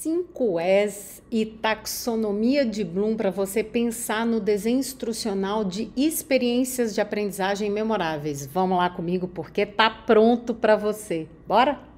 5 S e taxonomia de Bloom para você pensar no desenho instrucional de experiências de aprendizagem memoráveis. Vamos lá comigo porque tá pronto para você. Bora?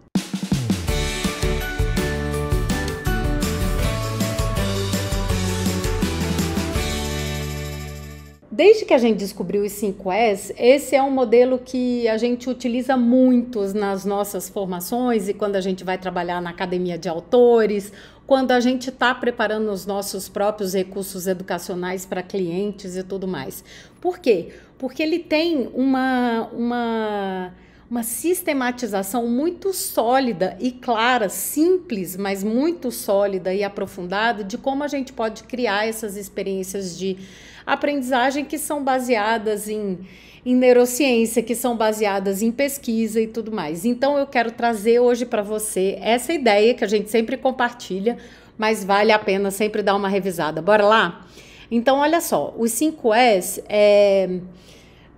Desde que a gente descobriu os 5S, esse é um modelo que a gente utiliza muito nas nossas formações e quando a gente vai trabalhar na academia de autores, quando a gente está preparando os nossos próprios recursos educacionais para clientes e tudo mais. Por quê? Porque ele tem uma. uma uma sistematização muito sólida e clara, simples, mas muito sólida e aprofundada de como a gente pode criar essas experiências de aprendizagem que são baseadas em, em neurociência, que são baseadas em pesquisa e tudo mais. Então, eu quero trazer hoje para você essa ideia que a gente sempre compartilha, mas vale a pena sempre dar uma revisada. Bora lá? Então, olha só, os 5S é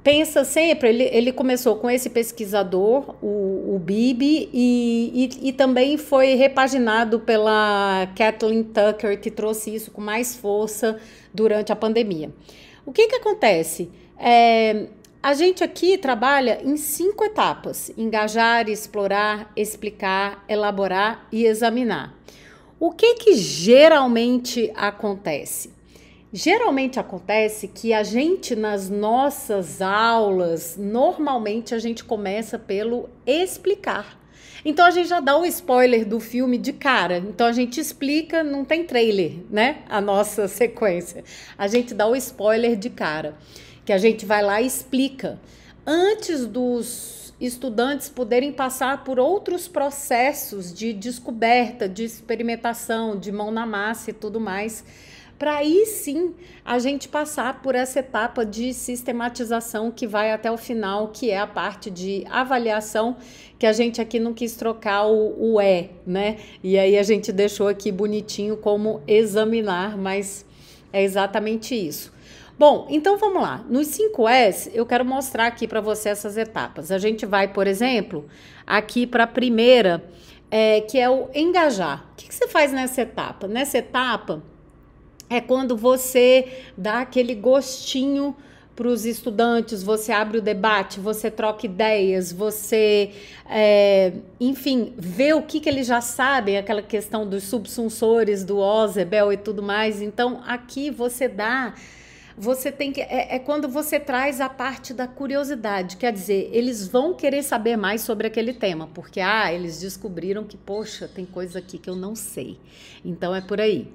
pensa sempre, ele, ele começou com esse pesquisador, o, o Bibi, e, e, e, também foi repaginado pela Kathleen Tucker, que trouxe isso com mais força durante a pandemia. O que, que acontece? É, a gente aqui trabalha em cinco etapas: engajar, explorar, explicar, elaborar e examinar. O que, que geralmente acontece? Geralmente acontece que a gente nas nossas aulas, normalmente a gente começa pelo explicar. Então a gente já dá um spoiler do filme de cara. Então a gente explica, não tem trailer, né? A nossa sequência. A gente dá o spoiler de cara, que a gente vai lá e explica. Antes dos estudantes poderem passar por outros processos de descoberta, de experimentação, de mão na massa e tudo mais para aí sim a gente passar por essa etapa de sistematização que vai até o final, que é a parte de avaliação, que a gente aqui não quis trocar o, o é, né? E aí a gente deixou aqui bonitinho como examinar, mas é exatamente isso. Bom, então vamos lá. Nos 5S, eu quero mostrar aqui para você essas etapas. A gente vai, por exemplo, aqui para a primeira, é, que é o engajar. O que, que você faz nessa etapa? Nessa etapa, é quando você dá aquele gostinho para os estudantes, você abre o debate, você troca ideias, você, é, enfim, vê o que, que eles já sabem, aquela questão dos subsunsores, do Ozebel e tudo mais. Então, aqui você dá você tem que. É, é, quando você traz a parte da curiosidade. Quer dizer, eles vão querer saber mais sobre aquele tema, porque, ah, eles descobriram que, poxa, tem coisa aqui que eu não sei. Então é por aí.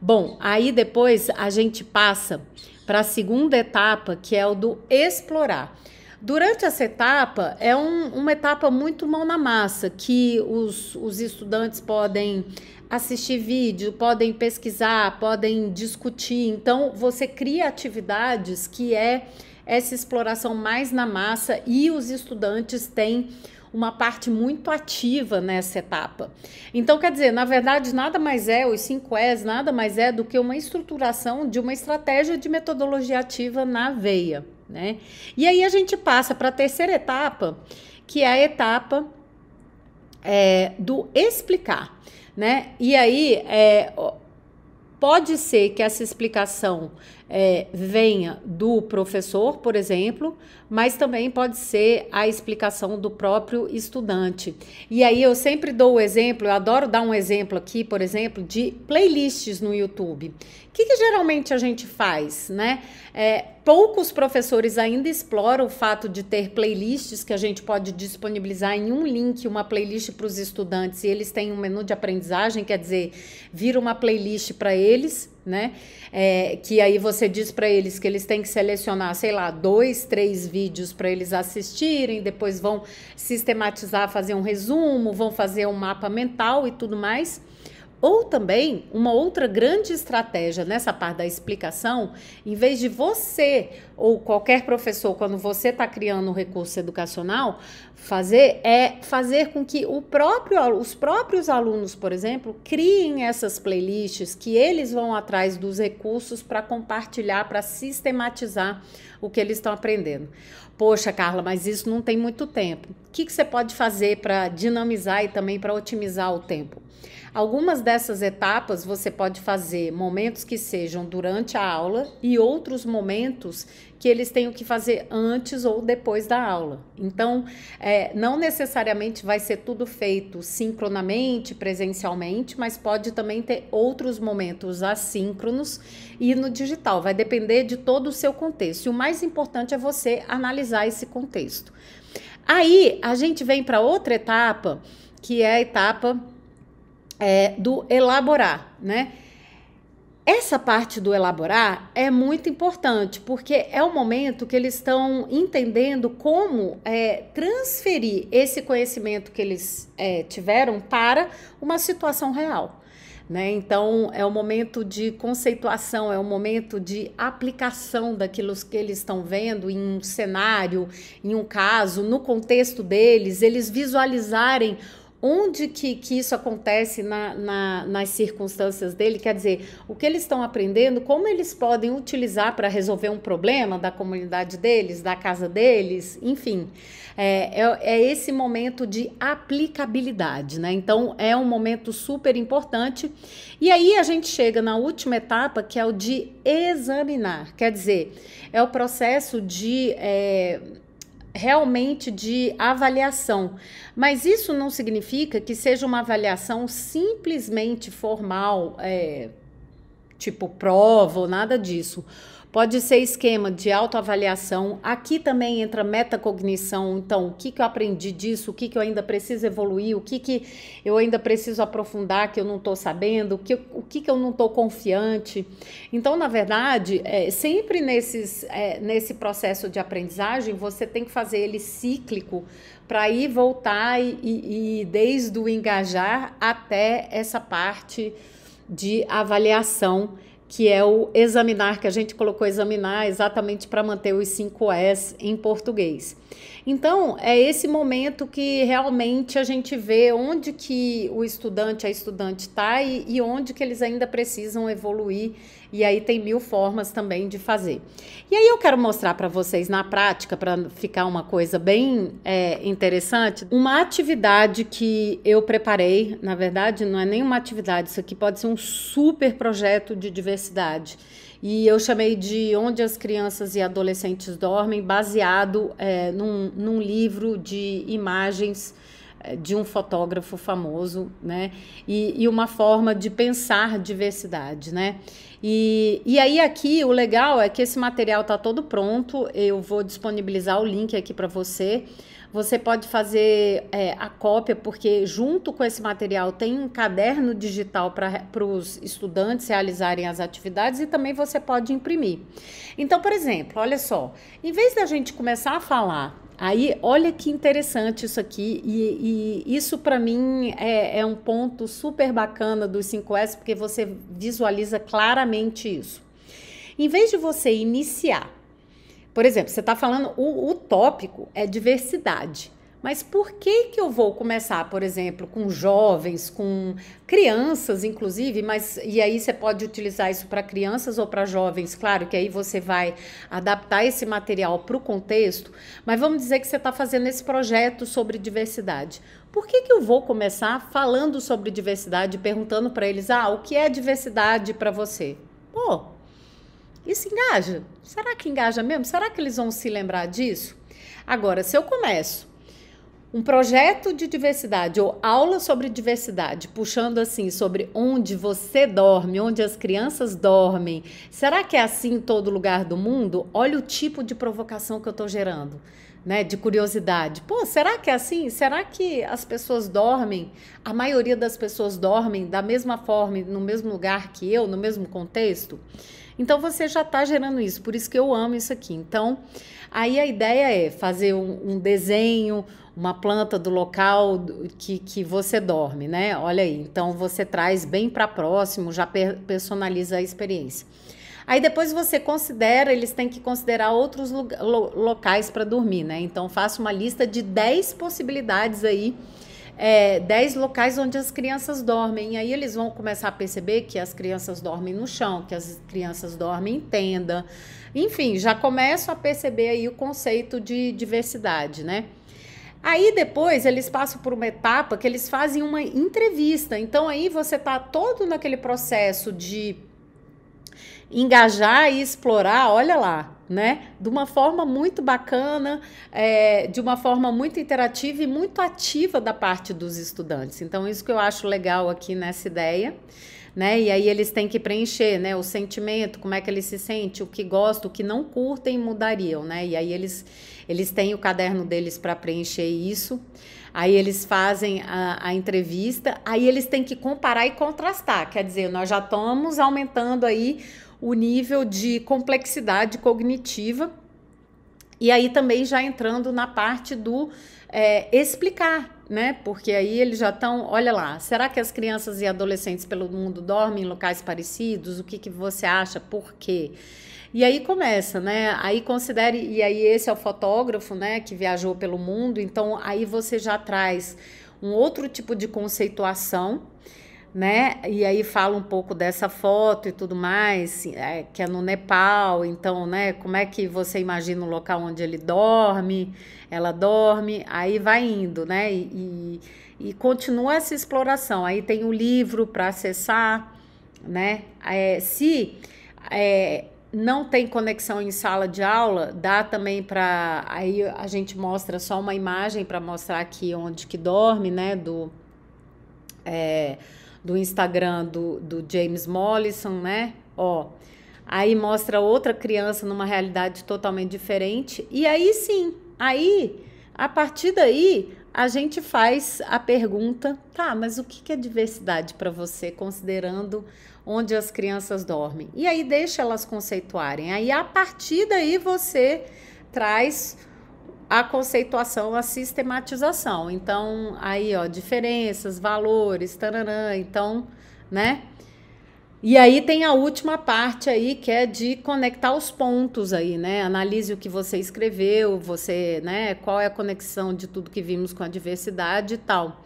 Bom, aí depois a gente passa para a segunda etapa, que é o do explorar. Durante essa etapa, é um, uma etapa muito mão na massa, que os, os estudantes podem assistir vídeo, podem pesquisar, podem discutir. Então, você cria atividades que é essa exploração mais na massa e os estudantes têm uma parte muito ativa nessa etapa. Então, quer dizer, na verdade, nada mais é, os 5 S, nada mais é do que uma estruturação de uma estratégia de metodologia ativa na veia. Né? E aí a gente passa para a terceira etapa, que é a etapa é, do explicar né? E aí é, pode ser que essa explicação é, venha do professor, por exemplo, mas também pode ser a explicação do próprio estudante. E aí eu sempre dou o exemplo, eu adoro dar um exemplo aqui, por exemplo, de playlists no YouTube. O que, que geralmente a gente faz, né? É, poucos professores ainda exploram o fato de ter playlists que a gente pode disponibilizar em um link, uma playlist para os estudantes, e eles têm um menu de aprendizagem, quer dizer, vira uma playlist para eles né? É, que aí você diz para eles que eles têm que selecionar, sei lá, dois, três vídeos para eles assistirem, depois vão sistematizar, fazer um resumo, vão fazer um mapa mental e tudo mais. Ou também, uma outra grande estratégia nessa parte da explicação, em vez de você ou qualquer professor, quando você está criando um recurso educacional, fazer é fazer com que o próprio, os próprios alunos, por exemplo, criem essas playlists que eles vão atrás dos recursos para compartilhar, para sistematizar o que eles estão aprendendo. Poxa, Carla, mas isso não tem muito tempo. O que, que você pode fazer para dinamizar e também para otimizar o tempo? Algumas dessas etapas você pode fazer momentos que sejam durante a aula e outros momentos que eles tenham que fazer antes ou depois da aula. Então, é, não necessariamente vai ser tudo feito sincronamente, presencialmente, mas pode também ter outros momentos assíncronos e no digital. Vai depender de todo o seu contexto. E o mais importante é você analisar esse contexto. Aí a gente vem para outra etapa, que é a etapa é, do elaborar, né? Essa parte do elaborar é muito importante, porque é o momento que eles estão entendendo como é, transferir esse conhecimento que eles é, tiveram para uma situação real. Né? Então, é o momento de conceituação, é o momento de aplicação daquilo que eles estão vendo em um cenário, em um caso, no contexto deles, eles visualizarem onde que, que isso acontece na, na, nas circunstâncias dele, quer dizer, o que eles estão aprendendo, como eles podem utilizar para resolver um problema da comunidade deles, da casa deles, enfim. É, é, é, esse momento de aplicabilidade, né? Então, é um momento super importante. E aí a gente chega na última etapa, que é o de examinar, quer dizer, é o processo de. É, realmente de avaliação. Mas isso não significa que seja uma avaliação simplesmente formal, é, tipo prova ou nada disso. Pode ser esquema de autoavaliação. Aqui também entra metacognição. Então, o que, que eu aprendi disso? O que, que eu ainda preciso evoluir? O que, que eu ainda preciso aprofundar que eu não estou sabendo? O que, o que, que eu não estou confiante? Então, na verdade, é, sempre nesses, é, nesse processo de aprendizagem, você tem que fazer ele cíclico para ir voltar e, e, e desde o engajar até essa parte de avaliação que é o examinar, que a gente colocou examinar exatamente para manter os 5S em português. Então, é esse momento que realmente a gente vê onde que o estudante, a estudante está e, e onde que eles ainda precisam evoluir e aí tem mil formas também de fazer. E aí eu quero mostrar para vocês na prática, para ficar uma coisa bem é, interessante, uma atividade que eu preparei. Na verdade, não é nenhuma atividade, isso aqui pode ser um super projeto de diversidade. E eu chamei de Onde as Crianças e Adolescentes Dormem, baseado é, num, num livro de imagens eh, de um fotógrafo famoso, né? E, e, uma forma de pensar diversidade, né? E, e aí aqui o legal é que esse material está todo pronto. Eu vou disponibilizar o link aqui para você. Você pode fazer é, a cópia, porque junto com esse material tem um caderno digital para os estudantes realizarem as atividades e também você pode imprimir. Então, por exemplo, olha só, em vez da gente começar a falar Aí, olha que interessante isso aqui, e, e isso para mim é, é, um ponto super bacana dos 5S, porque você visualiza claramente isso. Em vez de você iniciar, por exemplo, você está falando, o, o tópico é diversidade. Mas por que que eu vou começar, por exemplo, com jovens, com crianças, inclusive? Mas e aí você pode utilizar isso para crianças ou para jovens? Claro que aí você vai adaptar esse material para o contexto. Mas vamos dizer que você está fazendo esse projeto sobre diversidade. Por que que eu vou começar falando sobre diversidade, perguntando para eles, ah, o que é diversidade para você? Pô, isso engaja? Será que engaja mesmo? Será que eles vão se lembrar disso? Agora, se eu começo um projeto de diversidade ou aula sobre diversidade, puxando assim sobre onde você dorme, onde as crianças dormem. Será que é assim em todo lugar do mundo? Olha o tipo de provocação que eu estou gerando. Né, de curiosidade. Pô, será que é assim? Será que as pessoas dormem? A maioria das pessoas dormem da mesma forma, no mesmo lugar que eu, no mesmo contexto? Então você já está gerando isso, por isso que eu amo isso aqui. Então, aí a ideia é fazer um, um desenho, uma planta do local que, que você dorme, né? Olha aí, então você traz bem para próximo, já personaliza a experiência. Aí depois você considera, eles têm que considerar outros lo locais para dormir, né? Então faça uma lista de 10 possibilidades aí é, 10 locais onde as crianças dormem. E aí eles vão começar a perceber que as crianças dormem no chão, que as crianças dormem em tenda. Enfim, já começam a perceber aí o conceito de diversidade, né? Aí depois eles passam por uma etapa que eles fazem uma entrevista. Então aí você tá todo naquele processo de engajar e explorar, olha lá, né? De uma forma muito bacana, é, de uma forma muito interativa e muito ativa da parte dos estudantes. Então, isso que eu acho legal aqui nessa ideia né? E aí eles têm que preencher, né? O sentimento, como é que ele se sente, o que gosta, o que não curtem mudariam, né? E aí eles, eles têm o caderno deles para preencher isso. Aí eles fazem a, a, entrevista, aí eles têm que comparar e contrastar. Quer dizer, nós já estamos aumentando aí o nível de complexidade cognitiva. E aí também já entrando na parte do é, explicar, né? Porque aí eles já estão, olha lá, será que as crianças e adolescentes pelo mundo dormem em locais parecidos? O que, que você acha? Por quê? E aí começa, né? Aí considere, e aí esse é o fotógrafo, né, que viajou pelo mundo, então aí você já traz um outro tipo de conceituação né? E aí fala um pouco dessa foto e tudo mais, é, que é no Nepal, então, né? Como é que você imagina o local onde ele dorme, ela dorme, aí vai indo, né? E, e, e continua essa exploração. Aí tem o livro para acessar, né? É, se é, não tem conexão em sala de aula, dá também para aí a gente mostra só uma imagem para mostrar aqui onde que dorme, né? Do é, do Instagram do, do James Mollison, né? Ó, aí mostra outra criança numa realidade totalmente diferente. E aí sim, aí, a partir daí, a gente faz a pergunta, tá, mas o que é diversidade para você, considerando onde as crianças dormem? E aí deixa elas conceituarem. Aí, a partir daí, você traz a conceituação, a sistematização. Então, aí, ó, diferenças, valores, tananã. então, né? E aí tem a última parte aí, que é de conectar os pontos aí, né? Analise o que você escreveu, você, né, qual é a conexão de tudo que vimos com a diversidade e tal.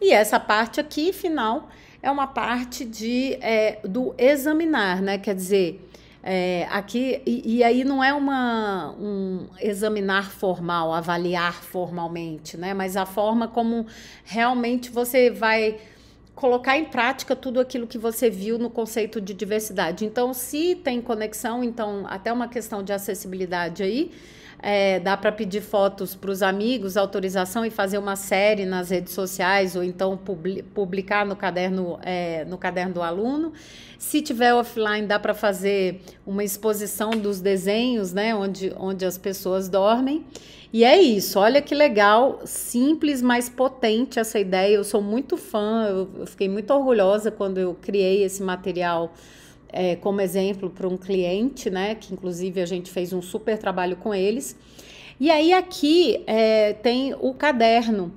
E essa parte aqui, final, é uma parte de, é, do examinar, né? Quer dizer, é, aqui, e, e, aí não é uma, um examinar formal, avaliar formalmente, né? Mas a forma como realmente você vai colocar em prática tudo aquilo que você viu no conceito de diversidade. Então, se tem conexão, então até uma questão de acessibilidade aí, é, dá para pedir fotos para os amigos, autorização e fazer uma série nas redes sociais ou então publicar no caderno, é, no caderno do aluno. Se tiver offline, dá para fazer uma exposição dos desenhos, né, onde, onde as pessoas dormem. E é isso, olha que legal, simples, mas potente essa ideia. Eu sou muito fã, eu fiquei muito orgulhosa quando eu criei esse material é, como exemplo para um cliente, né? Que inclusive a gente fez um super trabalho com eles. E aí aqui é, tem o caderno.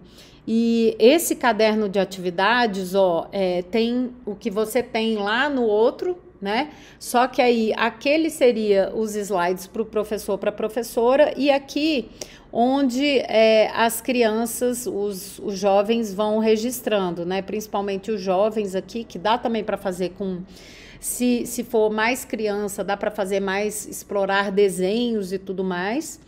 E esse caderno de atividades, ó, é, tem o que você tem lá no outro, né? Só que aí aquele seria os slides para o professor, para a professora, e aqui onde é, as crianças, os, os jovens vão registrando, né? Principalmente os jovens aqui, que dá também para fazer com se, se for mais criança, dá para fazer mais, explorar desenhos e tudo mais.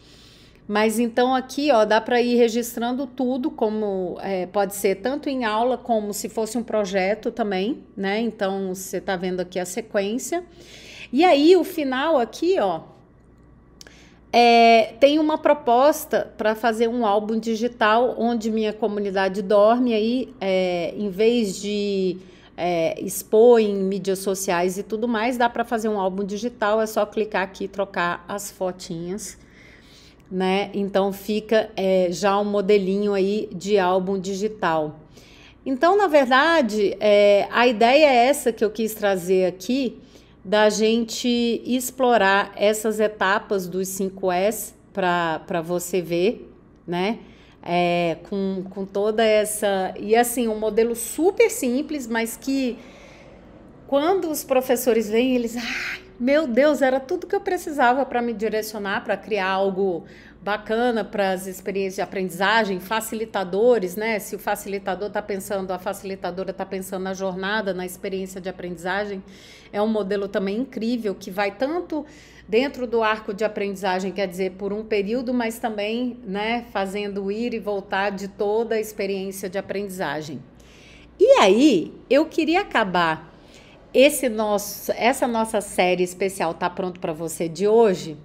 Mas então aqui, ó, dá para ir registrando tudo, como é, pode ser tanto em aula como se fosse um projeto também, né? Então você está vendo aqui a sequência. E aí o final aqui, ó, é, tem uma proposta para fazer um álbum digital onde minha comunidade dorme aí, é, em vez de é, expor em mídias sociais e tudo mais, dá para fazer um álbum digital, é só clicar aqui e trocar as fotinhas. Né? Então fica é, já um modelinho aí de álbum digital. Então, na verdade, é, a ideia é essa que eu quis trazer aqui, da gente explorar essas etapas dos 5S para você ver, né? é, com, com toda essa. E assim, um modelo super simples, mas que quando os professores vêm, eles. Ah, meu Deus, era tudo que eu precisava para me direcionar, para criar algo bacana para as experiências de aprendizagem, facilitadores, né? Se o facilitador está pensando, a facilitadora está pensando na jornada, na experiência de aprendizagem, é um modelo também incrível que vai tanto dentro do arco de aprendizagem, quer dizer, por um período, mas também, né, fazendo ir e voltar de toda a experiência de aprendizagem. E aí, eu queria acabar esse nosso, essa nossa série especial tá pronto para você de hoje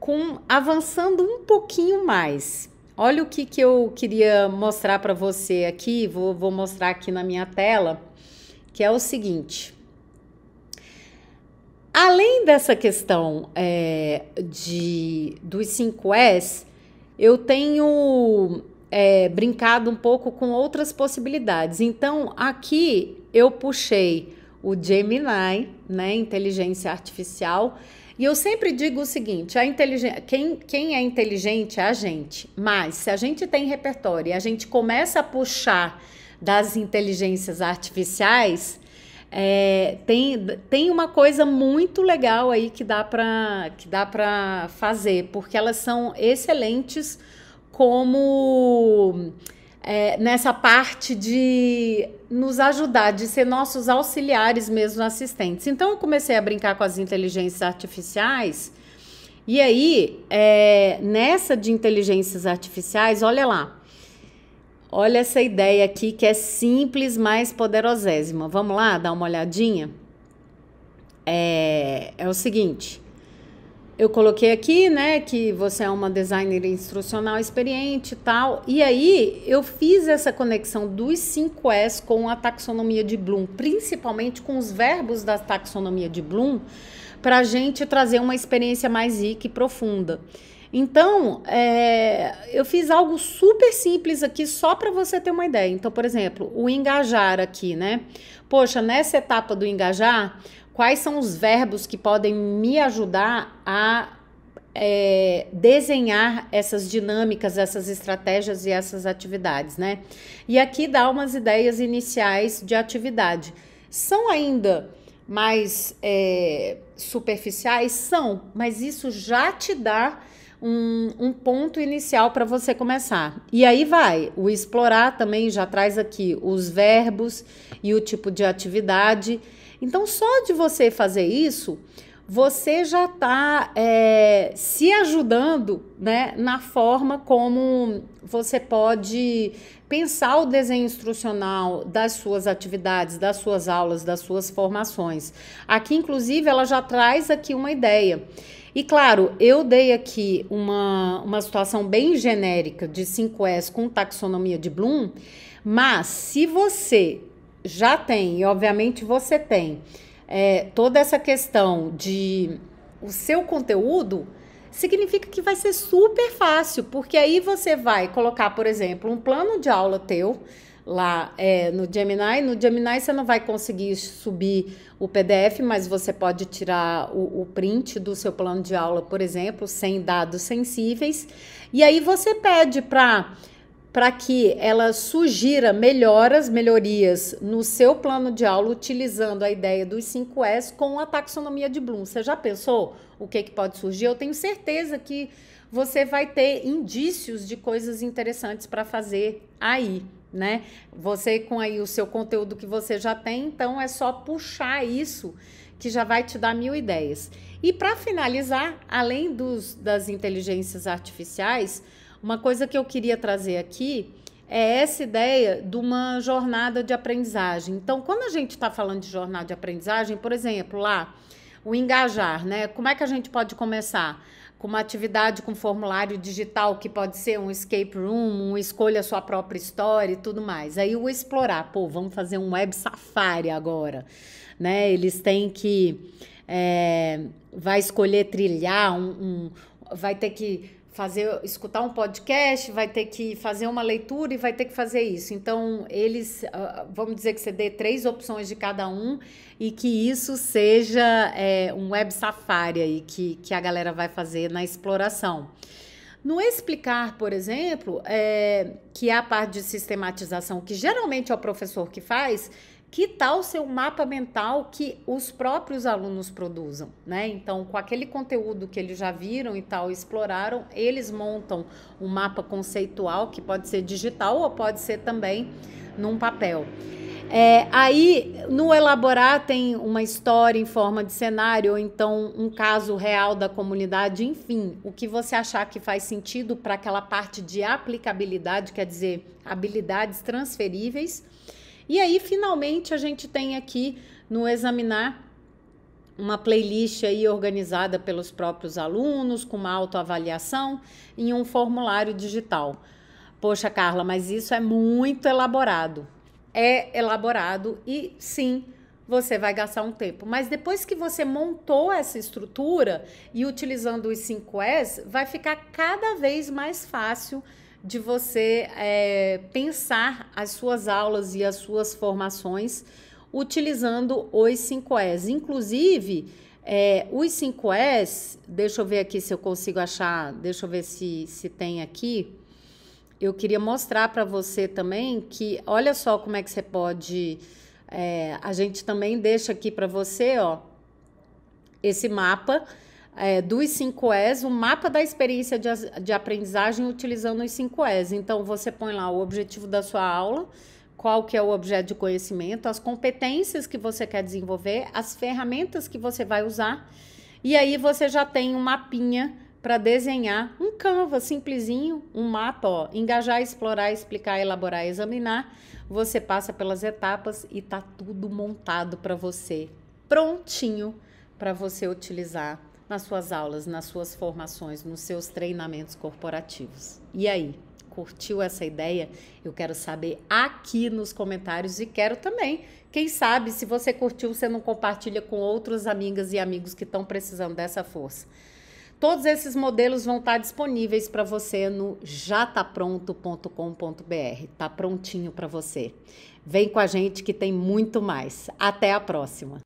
com avançando um pouquinho mais. Olha o que, que eu queria mostrar para você aqui, vou, vou mostrar aqui na minha tela, que é o seguinte. Além dessa questão é, de dos 5S, eu tenho é, brincado um pouco com outras possibilidades. Então, aqui eu puxei o Gemini, né, inteligência artificial, e eu sempre digo o seguinte: a inteligência, quem, quem é inteligente é a gente, mas se a gente tem repertório e a gente começa a puxar das inteligências artificiais, é, tem, tem uma coisa muito legal aí que dá para que dá para fazer, porque elas são excelentes como é, nessa parte de nos ajudar, de ser nossos auxiliares mesmo, assistentes. Então eu comecei a brincar com as inteligências artificiais. E aí, é, nessa de inteligências artificiais, olha lá. Olha essa ideia aqui que é simples, mas poderosésima. Vamos lá dar uma olhadinha? É, é o seguinte: eu coloquei aqui, né, que você é uma designer instrucional experiente e tal. E aí eu fiz essa conexão dos 5S com a taxonomia de Bloom, principalmente com os verbos da taxonomia de Bloom, para a gente trazer uma experiência mais rica e profunda. Então, é, eu fiz algo super simples aqui só para você ter uma ideia. Então, por exemplo, o engajar aqui, né? Poxa, nessa etapa do engajar, quais são os verbos que podem me ajudar a é, desenhar essas dinâmicas, essas estratégias e essas atividades, né? E aqui dá umas ideias iniciais de atividade. São ainda mais é, superficiais? São, mas isso já te dá um, um ponto inicial para você começar. E aí vai, o explorar também já traz aqui os verbos e o tipo de atividade. Então, só de você fazer isso, você já está é, se ajudando né, na forma como você pode pensar o desenho instrucional das suas atividades, das suas aulas, das suas formações. Aqui, inclusive, ela já traz aqui uma ideia. E claro, eu dei aqui uma, uma situação bem genérica de 5S com taxonomia de Bloom, mas se você já tem, e obviamente você tem, é, toda essa questão de o seu conteúdo, significa que vai ser super fácil, porque aí você vai colocar, por exemplo, um plano de aula teu lá é, no Gemini. No Gemini você não vai conseguir subir o PDF, mas você pode tirar o, o, print do seu plano de aula, por exemplo, sem dados sensíveis. E aí você pede para para que ela sugira melhoras, melhorias no seu plano de aula, utilizando a ideia dos 5S com a taxonomia de Bloom. Você já pensou o que, que pode surgir? Eu tenho certeza que você vai ter indícios de coisas interessantes para fazer aí, né? Você com aí o seu conteúdo que você já tem, então é só puxar isso que já vai te dar mil ideias. E para finalizar, além dos, das inteligências artificiais, uma coisa que eu queria trazer aqui é essa ideia de uma jornada de aprendizagem. Então, quando a gente está falando de jornada de aprendizagem, por exemplo, lá, o engajar, né? Como é que a gente pode começar? Com uma atividade com formulário digital, que pode ser um escape room, um escolha sua própria história e tudo mais. Aí o explorar, pô, vamos fazer um web safari agora, né? Eles têm que. É, vai escolher trilhar um, um vai ter que fazer escutar um podcast, vai ter que fazer uma leitura e vai ter que fazer isso. Então, eles, ah, vamos dizer que você dê três opções de cada um e que isso seja é, um web safari aí que, que a galera vai fazer na exploração. No explicar, por exemplo, é, que é a parte de sistematização, que geralmente é o professor que faz, que tal ser um mapa mental que os próprios alunos produzam, né? Então, com aquele conteúdo que eles já viram e tal, exploraram, eles montam um mapa conceitual que pode ser digital ou pode ser também num papel. É, aí, no elaborar, tem uma história em forma de cenário, ou então um caso real da comunidade, enfim, o que você achar que faz sentido para aquela parte de aplicabilidade, quer dizer, habilidades transferíveis. E aí, finalmente, a gente tem aqui no examinar uma playlist aí organizada pelos próprios alunos, com uma autoavaliação em um formulário digital. Poxa, Carla, mas isso é muito elaborado. É elaborado e sim, você vai gastar um tempo. Mas depois que você montou essa estrutura e utilizando os 5S, vai ficar cada vez mais fácil de você é, pensar as suas aulas e as suas formações utilizando os 5 S. Inclusive, é, os 5S, deixa eu ver aqui se eu consigo achar, deixa eu ver se, se tem aqui. Eu queria mostrar para você também que olha só como é que você pode. É, a gente também deixa aqui para você, ó, esse mapa é, dos 5 E's, o mapa da experiência de, de aprendizagem utilizando os 5 E's. Então, você põe lá o objetivo da sua aula, qual que é o objeto de conhecimento, as competências que você quer desenvolver, as ferramentas que você vai usar. E aí você já tem um mapinha para desenhar um Canva simplesinho, um mapa, ó, engajar, explorar, explicar, elaborar, examinar. Você passa pelas etapas e tá tudo montado para você, prontinho para você utilizar nas suas aulas, nas suas formações, nos seus treinamentos corporativos. E aí? Curtiu essa ideia? Eu quero saber aqui nos comentários e quero também, quem sabe, se você curtiu, você não compartilha com outras amigas e amigos que estão precisando dessa força. Todos esses modelos vão estar disponíveis para você no jatapronto.com.br. Tá prontinho para você. Vem com a gente que tem muito mais. Até a próxima.